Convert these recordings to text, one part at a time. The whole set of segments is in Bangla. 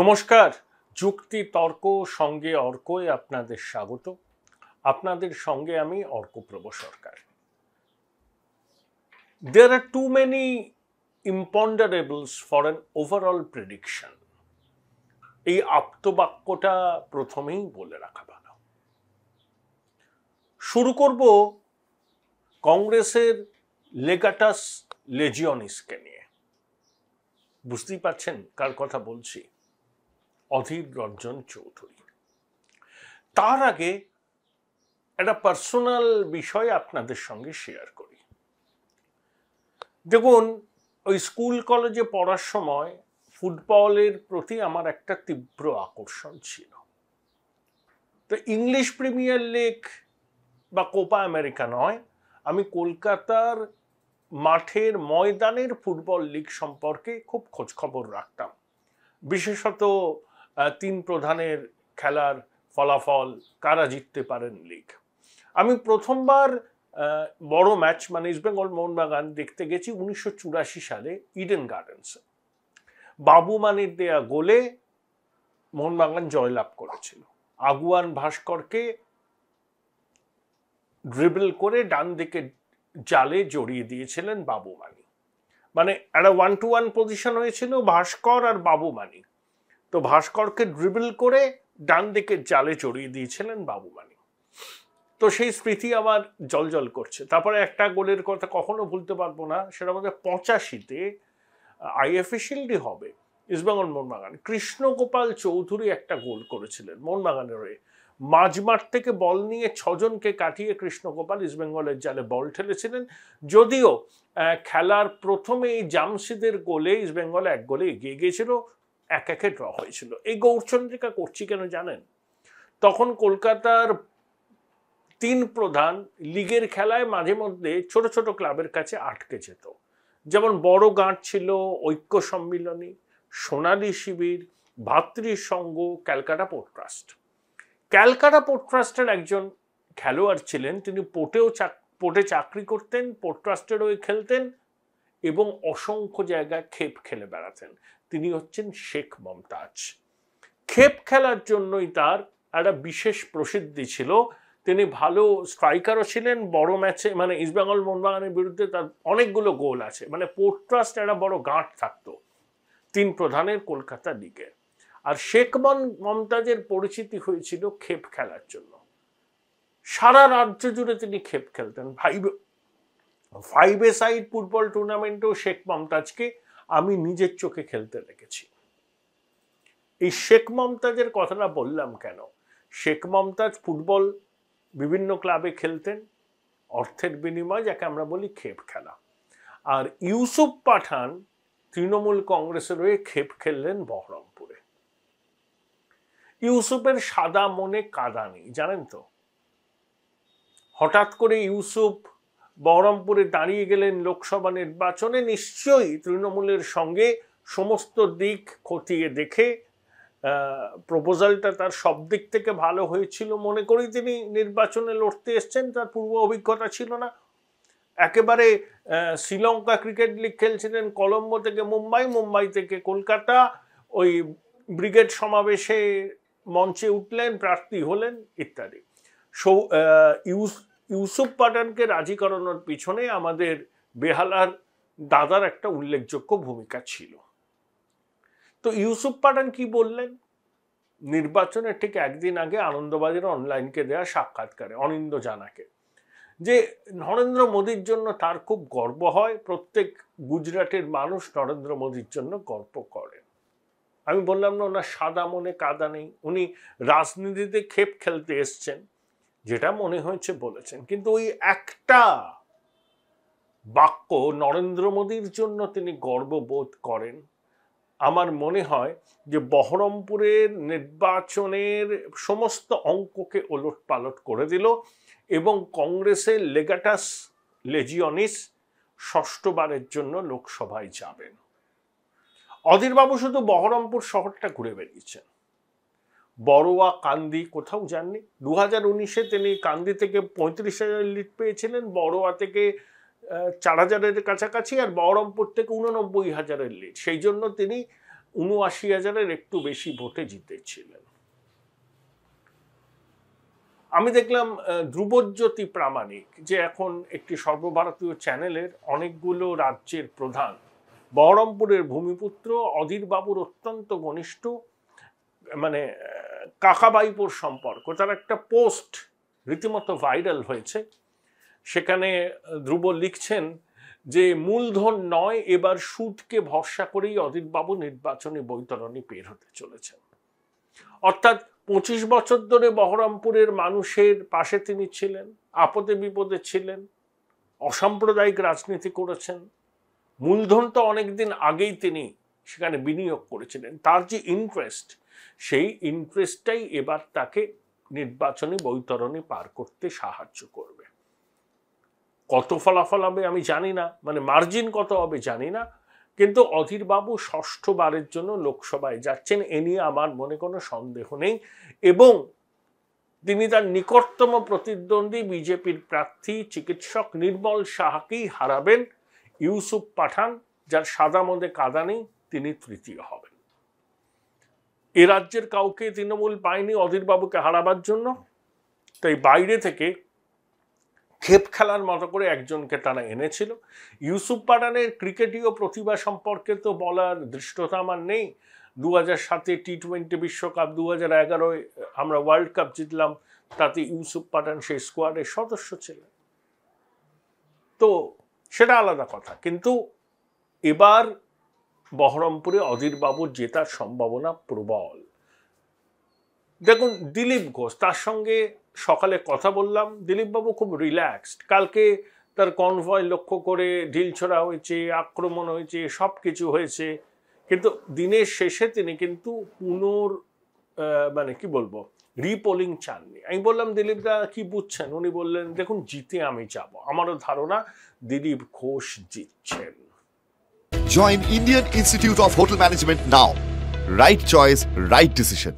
নমস্কার যুক্তি তর্ক সঙ্গে অর্কয়ে আপনাদের স্বাগত আপনাদের সঙ্গে আমি Arkaprabha Sarkar there are too many imponderables for an overall prediction এই আপ্তবাক্যটা প্রথমেই বলে রাখা ভালো শুরু করব কংগ্রেসের লেগাটাস লেজিয়নিসকে নিয়ে বুঝতেই পারছেন কার কথা বলছি অধীর রঞ্জন চৌধুরী তার আগে একটা পার্সোনাল বিষয় আপনাদের সঙ্গে শেয়ার করি দেখুন ওই স্কুল কলেজে পড়ার সময় ফুটবলের প্রতি আমার একটা তীব্র আকর্ষণ ছিল তো ইংলিশ প্রিমিয়ার লিগ বা কোপা আমেরিকা নয় আমি কলকাতার মাঠের ময়দানের ফুটবল লিগ সম্পর্কে খুব খোঁজখবর রাখতাম বিশেষত তিন প্রধানের খেলার ফলাফল কারা জিততে পারেন লিগ আমি প্রথমবার বড় ম্যাচ মানে ইস্টবেঙ্গল মোহনবাগান দেখতে গেছি উনিশশো সালে ইডেন গার্ডেন্সে বাবু মানের দেয়া গোলে মোহনবাগান জয়লাভ করেছিল আগুয়ান ভাস্করকে ড্রিবল করে ডান দিকে জালে জড়িয়ে দিয়েছিলেন বাবু মানি মানে একটা ওয়ান টু ওয়ান পজিশন হয়েছিল ভাস্কর আর বাবু মানিক তো ভাস্করকে ড্রিবল করে ডান দিকে জালে জড়িয়ে দিয়েছিলেন বাবুমানি তো সেই স্মৃতি আমার জলজল করছে তারপরে একটা গোলের কথা কখনো ভুলতে পারবো না সেটা আমাদের পঁচাশিতে আইএফএ শিল্ডি হবে ইস্টবেঙ্গল মোহনবাগান কৃষ্ণগোপাল চৌধুরী একটা গোল করেছিলেন মোহনবাগানের হয়ে মাঝমাঠ থেকে বল নিয়ে ছজনকে কাটিয়ে কৃষ্ণগোপাল ইস্টবেঙ্গলের জালে বল ঠেলেছিলেন যদিও খেলার প্রথমে এই জামশিদের গোলে ইস্টবেঙ্গল এক গোলে এগিয়ে গিয়েছিল এক একে ড্র হয়েছিল এই গৌরচন্দ্রিকা করছি কেন জানেন তখন কলকাতার তিন প্রধান লিগের খেলায় মাঝে মধ্যে ছোট ছোট ক্লাবের কাছে আটকে যেত যেমন বড় গাঁট ছিল Aikya Sammilani Sonali Shibir Bhratrisangha Calcutta port trust Calcutta port ট্রাস্টের একজন খেলোয়াড় ছিলেন তিনি পোর্টেও পোর্টে চাকরি করতেন পোর্ট ট্রাস্টের খেলতেন এবং অসংখ্য জায়গায় খেপ খেলে বেড়াতেন তিনি হচ্ছেন শেখ মমতাজ খেপ খেলার জন্যই তার একটা বিশেষ প্রসিদ্ধি ছিল তিনি ভালো স্ট্রাইকারও ছিলেন বড় ম্যাচে মানে ইস্টবেঙ্গল মোহনবাগানের বিরুদ্ধে তার অনেকগুলো গোল আছে মানে পোর্ট্রাস্ট একটা বড় গাঁট থাকতো তিন প্রধানের কলকাতা দিকে আর শেখ মন মমতাজের পরিচিতি হয়েছিল খেপ খেলার জন্য সারা রাজ্য জুড়ে তিনি খেপ খেলতেন ফাইভ এ সাইড ফুটবল টুর্নামেন্টেও শেখ মমতাজকে আমি নিজের চোখে খেলতে দেখেছি এই শেখ মমতাজের কথাটা বললাম কেন শেখ মমতাজ ফুটবল বিভিন্ন ক্লাবে খেলতেন অর্থের বিনিময় যাকে আমরা বলি খেপ খেলা আর ইউসুফ পাঠান তৃণমূল কংগ্রেসের হয়ে খেপ খেললেন বহরমপুরে ইউসুফের সাদা মনে কাদা নেই জানেন তো হঠাৎ করে ইউসুফ বহরমপুরে দাঁড়িয়ে গেলেন লোকসভা নির্বাচনে নিশ্চয়ই তৃণমূলের সঙ্গে সমস্ত দিক খতিয়ে দেখে প্রপোজালটা তার সব দিক থেকে ভালো হয়েছিল মনে করি তিনি নির্বাচনে লড়তে এসছেন তার পূর্ব অভিজ্ঞতা ছিল না একেবারে শ্রীলঙ্কা ক্রিকেট লিগ খেলছিলেন কলম্বো থেকে মুম্বাই মুম্বাই থেকে কলকাতা ওই ব্রিগেড সমাবেশে মঞ্চে উঠলেন প্রার্থী হলেন ইত্যাদি সৌ ইউস ইউসুফ পাঠানকে রাজি করানোর পিছনে আমাদের বেহালার দাদার একটা উল্লেখযোগ্য ভূমিকা ছিল তো ইউসুফ পাঠান কি বললেন নির্বাচনের ঠিক একদিন আগে আনন্দবাজার অনলাইনকে দেয়া সাক্ষাৎকারে অনিন্দ জানাকে যে নরেন্দ্র মোদীর জন্য তার খুব গর্ব হয় প্রত্যেক গুজরাটের মানুষ নরেন্দ্র মোদীর জন্য গর্ব করে আমি বললাম না ওনার সাদা মনে কাদা নেই উনি রাজনীতিতে খেপ খেলতে এসছেন যেটা মনে হয়েছে বলেছেন কিন্তু ওই একটা বাক্য নরেন্দ্র মোদীর জন্য তিনি গর্ববোধ করেন আমার মনে হয় যে বহরমপুরের নির্বাচনের সমস্ত অঙ্ককে ওলট পালট করে দিল এবং কংগ্রেসের লেগাটাস লেজিয়নিস ষষ্ঠবারের জন্য লোকসভায় যাবেন অধীরবাবু শুধু বহরমপুর শহরটা ঘুরে বেরিয়েছেন বড়োয়া কান্দি কোথাও যাননি দু হাজার উনিশে তিনি কান্দি থেকে পঁয়ত্রিশ হাজার লিড পেয়েছিলেন বড়োয়া থেকে চার হাজারের কাছাকাছি আর বহরমপুর থেকে উননব্বই হাজারের লিড সেই জন্য তিনি উনআশি হাজারের একটু বেশি ভোটে জিতেছিলেন আমি দেখলাম ধ্রুবজ্যোতি প্রামাণিক যে এখন একটি সর্বভারতীয় চ্যানেলের অনেকগুলো রাজ্যের প্রধান বহরমপুরের ভূমিপুত্র অধীরবাবুর অত্যন্ত ঘনিষ্ঠ মানে কাকাবাইপুর সম্পর্ক তার একটা পোস্ট রীতিমতো ভাইরাল হয়েছে সেখানে ধ্রুব লিখছেন যে মূলধন নয় এবার সুদকে ভরসা করেই অদিতবাবু নির্বাচনী বৈতরণী বের হতে চলেছেন অর্থাৎ পঁচিশ বছর ধরে বহরমপুরের মানুষের পাশে তিনি ছিলেন আপদে বিপদে ছিলেন অসাম্প্রদায়িক রাজনীতি করেছেন মূলধন তো অনেকদিন আগেই তিনি সেখানে বিনিয়োগ করেছিলেন তার যে ইন্টারেস্ট সেই ইন্টারেস্টটাই এবার তাকে নির্বাচনী বৈতরণে পার করতে সাহায্য করবে কত ফলাফল হবে আমি জানি না মানে মার্জিন কত হবে জানি না কিন্তু অধীরবাবু ষষ্ঠবারের জন্য লোকসভায় যাচ্ছেন এ নিয়ে আমার মনে কোনো সন্দেহ নেই এবং তিনি তার নিকটতম প্রতিদ্বন্দ্বী বিজেপির প্রার্থী চিকিৎসক নির্মল সাহাকেই হারাবেন ইউসুফ পাঠান যার সাদা মধ্যে কাদা নেই তিনি তৃতীয় হবে এ রাজ্যের কাউকে তৃণমূল পায়নি অধীরবাবুকে হারাবার জন্য তাই বাইরে থেকে খেপ খেলার মতো করে একজনকে তারা এনেছিল ইউসুফ পাঠানের ক্রিকেটীয় প্রতিভা সম্পর্কে তো বলার দৃষ্টতা আমার নেই দু হাজার সাতে টি টোয়েন্টি বিশ্বকাপ দু হাজার এগারোয় আমরা ওয়ার্ল্ড কাপ জিতলাম তাতে ইউসুফ পাঠান সেই স্কোয়াডের সদস্য ছিলেন তো সেটা আলাদা কথা কিন্তু এবার বহরমপুরে অধীরবাবু জেতার সম্ভাবনা প্রবল দেখুন দিলীপ ঘোষ তার সঙ্গে সকালে কথা বললাম দিলীপবাবু খুব রিল্যাক্সড কালকে তার কনভয় লক্ষ্য করে ঢিল ছড়া হয়েছে আক্রমণ হয়েছে সব কিছু হয়েছে কিন্তু দিনের শেষে তিনি কিন্তু পুনর মানে কি বলবো রিপোলিং চাননি আমি বললাম দিলীপদা কি বুঝছেন উনি বললেন দেখুন জিতে আমি যাব আমারও ধারণা Dilip Ghosh জিতছেন Join Indian Institute of Hotel Management now. Right choice, right decision.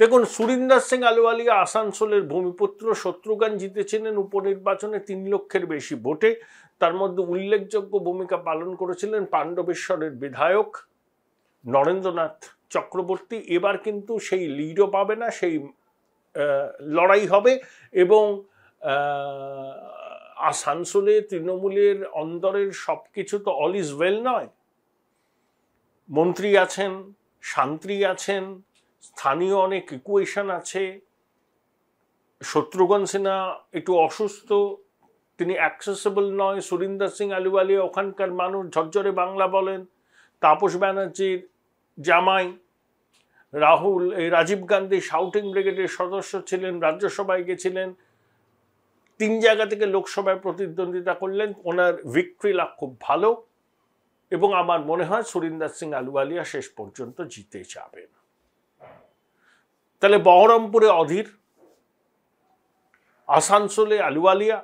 দেখুন সুরিন্দার সিং আলুওয়ালিয়া আসানসোলের ভূমিপুত্র শত্রুঘ্ন জিতেছিলেন উপনির্বাচনে তিন লক্ষের বেশি ভোটে তার মধ্যে উল্লেখযোগ্য ভূমিকা পালন করেছিলেন পাণ্ডবেশ্বরের বিধায়ক নরেন্দ্রনাথ চক্রবর্তী এবার কিন্তু সেই লিডও পাবে না সেই লড়াই হবে এবং আসানসোলে তৃণমূলের অন্দরের সব কিছু তো অল ইজ ওয়েল নয় মন্ত্রী আছেন শান্ত্রী আছেন স্থানীয় অনেক ইকুয়েশন আছে শত্রুঘ্ন সিনহা একটু অসুস্থ তিনি অ্যাক্সেসেবল নয় সুরিন্দর সিং আলুওয়ালিয়া ওখানকার মানুষ ঝরঝরে বাংলা বলেন তাপস ব্যানার্জির জামাই রাহুল এই রাজীব গান্ধী শাউটিং ব্রিগেডের সদস্য ছিলেন রাজ্যসভায় গেছিলেন তিন জায়গা থেকে লোকসভায় প্রতিদ্বন্দ্বিতা করলেন ওনার ভিক্টরি লাভ খুব ভালো এবং আমার মনে হয় সুরিন্দার সিং আলুয়ালিয়া শেষ পর্যন্ত জিতে যাবেন তাহলে বহরমপুরে অধীর আসানসোলে আলুওয়ালিয়া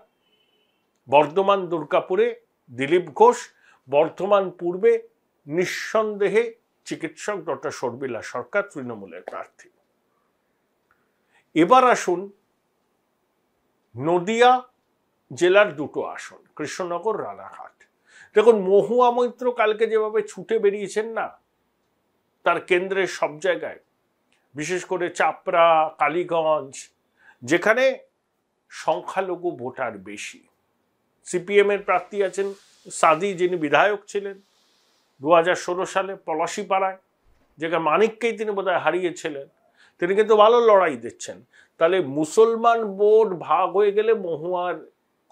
বর্ধমান দুর্গাপুরে দিলীপ ঘোষ বর্ধমান পূর্বে নিঃসন্দেহে চিকিৎসক ডক্টর শর্মিলা সরকার তৃণমূলের প্রার্থী এবার আসুন নদিয়া জেলার দুটো আসন কৃষ্ণনগর রানাঘাট দেখুন মহুয়া মৈত্র কালকে যেভাবে ছুটে বেরিয়েছেন না তার কেন্দ্রের সব জায়গায় বিশেষ করে চাপড়া কালীগঞ্জ যেখানে সংখ্যালঘু ভোটার বেশি সিপিএমের প্রার্থী আছেন সাদি যিনি বিধায়ক ছিলেন দু সালে পলাশিপাড়ায় যেখানে মানিককেই তিনি বোধহয় হারিয়েছিলেন তিনি কিন্তু ভালো লড়াই দিচ্ছেন তাহলে মুসলমান বোর্ড ভাগ হয়ে গেলে মহুয়ার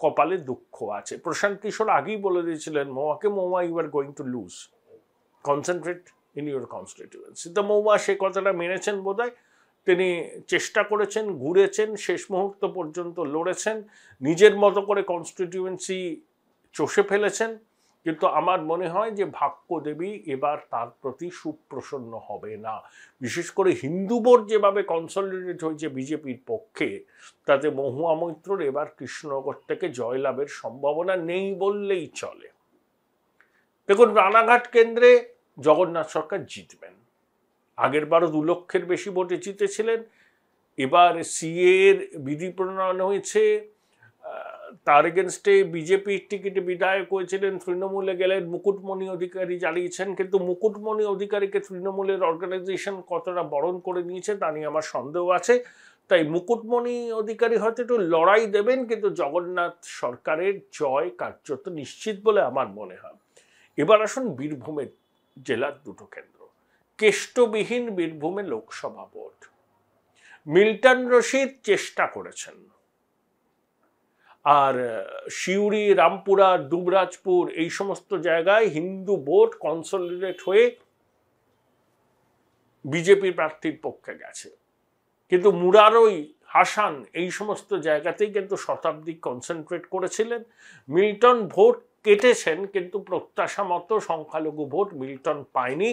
কপালে দুঃখ আছে প্রশান্ত কিশোর আগেই বলে দিয়েছিলেন মহুয়াকে Mahua you are going to lose concentrate in your constituency তো মহুয়া সেই কথাটা মেনেছেন বোধ তিনি চেষ্টা করেছেন ঘুরেছেন শেষ মুহূর্ত পর্যন্ত লড়েছেন নিজের মতো করে কনস্টিটিউয়েন্সি চষে ফেলেছেন কিন্তু আমার মনে হয় যে ভাগ্যদেবী এবার তার প্রতি সুপ্রসন্ন হবে না বিশেষ করে হিন্দু বোর্ড যেভাবে কনসলিডেট হয়েছে বিজেপির পক্ষে তাতে মহুয়া মৈত্রর এবার কৃষ্ণনগর থেকে জয়লাভের সম্ভাবনা নেই বললেই চলে দেখুন রানাঘাট কেন্দ্রে জগন্নাথ সরকার জিতবেন আগের বারও দু লক্ষের বেশি ভোটে জিতেছিলেন এবার এর বিধি প্রণয়ন হয়েছে তার এগেনস্টে বিজেপির টিকিটে বিধায়ক হয়েছিলেন তৃণমূলে গেলেন মুকুটমণি অধিকারী জানিয়েছেন কিন্তু মুকুটমণি অধিকারীকে তৃণমূলের অর্গানাইজেশন কতটা বরণ করে নিয়েছে তা নিয়ে আমার সন্দেহ আছে তাই মুকুটমণি অধিকারী হয়তো একটু লড়াই দেবেন কিন্তু জগন্নাথ সরকারের জয় কার্যত নিশ্চিত বলে আমার মনে হয় এবার আসুন বীরভূমের জেলার দুটো কেন্দ্র কেষ্টবিহীন বীরভূমে লোকসভা ভোট মিল্টন রশিদ চেষ্টা করেছেন আর শিউরি রামপুরা দুবরাজপুর এই সমস্ত জায়গায় হিন্দু ভোট কনসলিডেট হয়ে বিজেপি প্রার্থীর পক্ষে গেছে কিন্তু মুরারই হাসান এই সমস্ত জায়গাতেই কিন্তু শতাব্দী কনসেন্ট্রেট করেছিলেন মিল্টন ভোট কেটেছেন কিন্তু প্রত্যাশা মতো সংখ্যালঘু ভোট মিল্টন পায়নি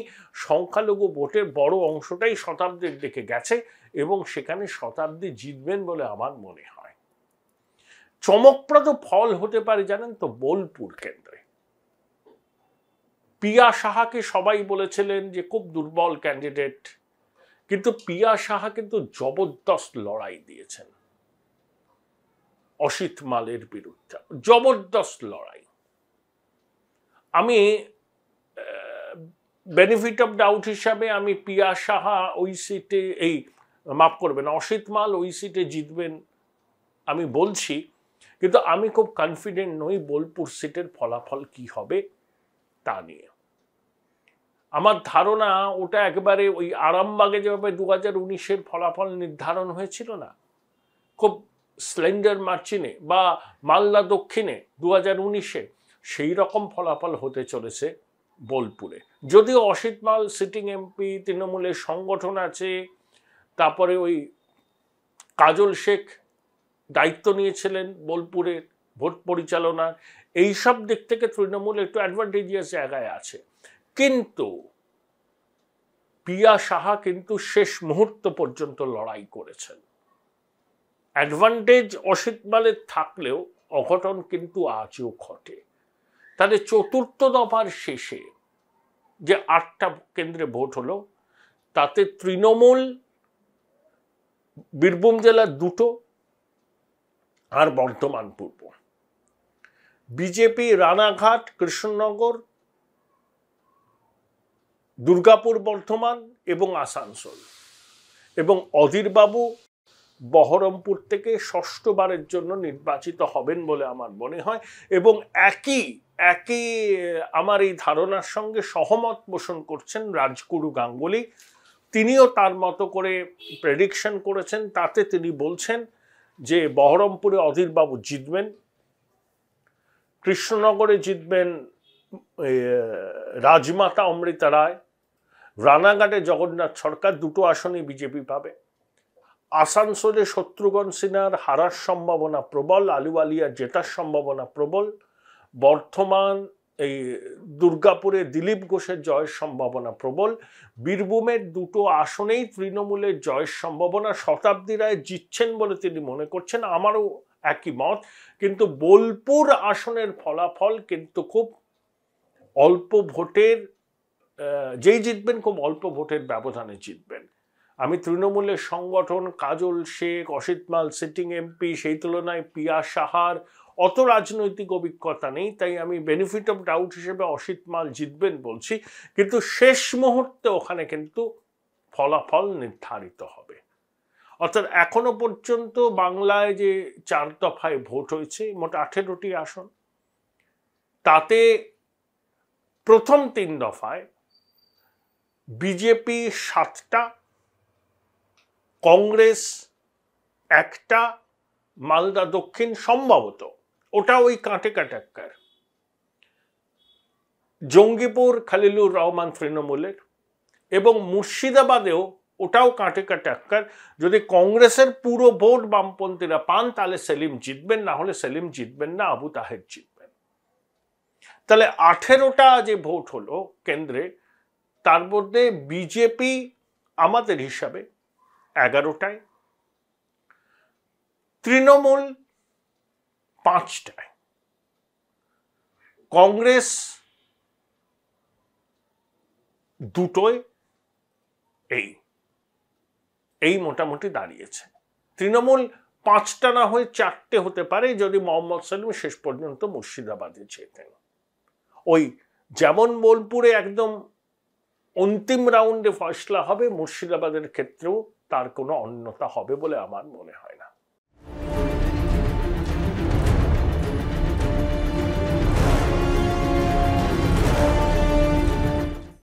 সংখ্যালঘু ভোটের বড় অংশটাই শতাব্দীর দিকে গেছে এবং সেখানে শতাব্দী জিতবেন বলে আমার মনে হয় চমকপ্রদ ফল হতে পারে জানেন তো বোলপুর কেন্দ্রে পিয়া সাহাকে সবাই বলেছিলেন যে খুব দুর্বল ক্যান্ডিডেট কিন্তু পিয়া সাহা কিন্তু জবরদস্ত লড়াই দিয়েছেন অসিত মালের বিরুদ্ধে জবরদস্ত লড়াই আমি বেনিফিট অফ ডাউট হিসাবে আমি পিয়া সাহা ওই সিটে এই মাফ করবেন অসিত মাল ওই সিটে জিতবেন আমি বলছি কিন্তু আমি খুব কনফিডেন্ট নই বোলপুর সিটের ফলাফল কি হবে তা নিয়ে আমার ধারণা ওটা একবারে ওই আরামবাগে যেভাবে দু হাজার উনিশের ফলাফল নির্ধারণ হয়েছিল না খুব স্লেন্ডার মার্চিনে বা মালদা দক্ষিণে দু হাজার উনিশে সেই রকম ফলাফল হতে চলেছে বোলপুরে যদিও অসিত মাল সিটিং এমপি তৃণমূলের সংগঠন আছে তারপরে ওই কাজল শেখ দায়িত্ব নিয়েছিলেন বোলপুরের ভোট এই এইসব দিক থেকে তৃণমূল একটু অ্যাডভান্টেজিয়াস জায়গায় আছে কিন্তু পিয়া সাহা কিন্তু শেষ মুহূর্ত পর্যন্ত লড়াই করেছেন অ্যাডভান্টেজ অসিত মালের থাকলেও অঘটন কিন্তু আজও ঘটে তাদের চতুর্থ দফার শেষে যে আটটা কেন্দ্রে ভোট হলো তাতে তৃণমূল বীরভূম জেলার দুটো আর বর্ধমান পূর্ব বিজেপি রানাঘাট কৃষ্ণনগর দুর্গাপুর বর্ধমান এবং আসানসোল এবং অধীরবাবু বহরমপুর থেকে ষষ্ঠবারের জন্য নির্বাচিত হবেন বলে আমার মনে হয় এবং একই একই আমার এই ধারণার সঙ্গে সহমত পোষণ করছেন রাজগুরু গাঙ্গুলি তিনিও তার মতো করে প্রেডিকশন করেছেন তাতে তিনি বলছেন যে বহরমপুরে অধীরবাবু জিতবেন কৃষ্ণনগরে জিতবেন রাজমাতা অমৃতা রায় রানাঘাটে জগন্নাথ সরকার দুটো আসনে বিজেপি পাবে আসানসোলে শত্রুঘ্ন সিনহার হারার সম্ভাবনা প্রবল আলুওয়ালিয়া জেতার সম্ভাবনা প্রবল বর্ধমান এই দুর্গাপুরে দিলীপ ঘোষের জয়ের সম্ভাবনা প্রবল বীরভূমের দুটো আসনেই তৃণমূলের জয়ের সম্ভাবনা শতাব্দী রায় জিতছেন বলে তিনি মনে করছেন আমারও একই মত কিন্তু বোলপুর আসনের ফলাফল কিন্তু খুব অল্প ভোটের যেই জিতবেন খুব অল্প ভোটের ব্যবধানে জিতবেন আমি তৃণমূলের সংগঠন কাজল শেখ অসিত মাল সিটিং এমপি সেই তুলনায় পিয়া সাহার অত রাজনৈতিক অভিজ্ঞতা নেই তাই আমি বেনিফিট অফ ডাউট হিসেবে অসিত মাল জিতবেন বলছি কিন্তু শেষ মুহূর্তে ওখানে কিন্তু ফলাফল নির্ধারিত হবে অর্থাৎ এখনো পর্যন্ত বাংলায় যে চার দফায় ভোট হয়েছে মোট আঠেরোটি আসন তাতে প্রথম তিন দফায় বিজেপি সাতটা কংগ্রেস একটা মালদা দক্ষিণ সম্ভবত ওটা ওই কাঁটে কাটাক্কার জঙ্গিপুর খালিলুর রহমান তৃণমূলের এবং মুর্শিদাবাদেও ওটাও কাঁটে কাটাক্কার যদি কংগ্রেসের পুরো ভোট বামপন্থীরা পান তাহলে সেলিম জিতবেন না হলে সেলিম জিতবেন না আবু তাহের জিতবেন তাহলে আঠেরোটা যে ভোট হলো কেন্দ্রে তার মধ্যে বিজেপি আমাদের হিসাবে এগারোটায় তৃণমূল পাঁচটায় কংগ্রেস দুটোয় এই এই মোটামুটি দাঁড়িয়েছে তৃণমূল পাঁচটা না হয়ে চারটে হতে পারে যদি মোহাম্মদ সালিম শেষ পর্যন্ত মুর্শিদাবাদে যেতেন ওই যেমন বোলপুরে একদম অন্তিম রাউন্ডে ফয়সলা হবে মুর্শিদাবাদের ক্ষেত্রেও তার কোনো অন্যতা হবে বলে আমার মনে হয় না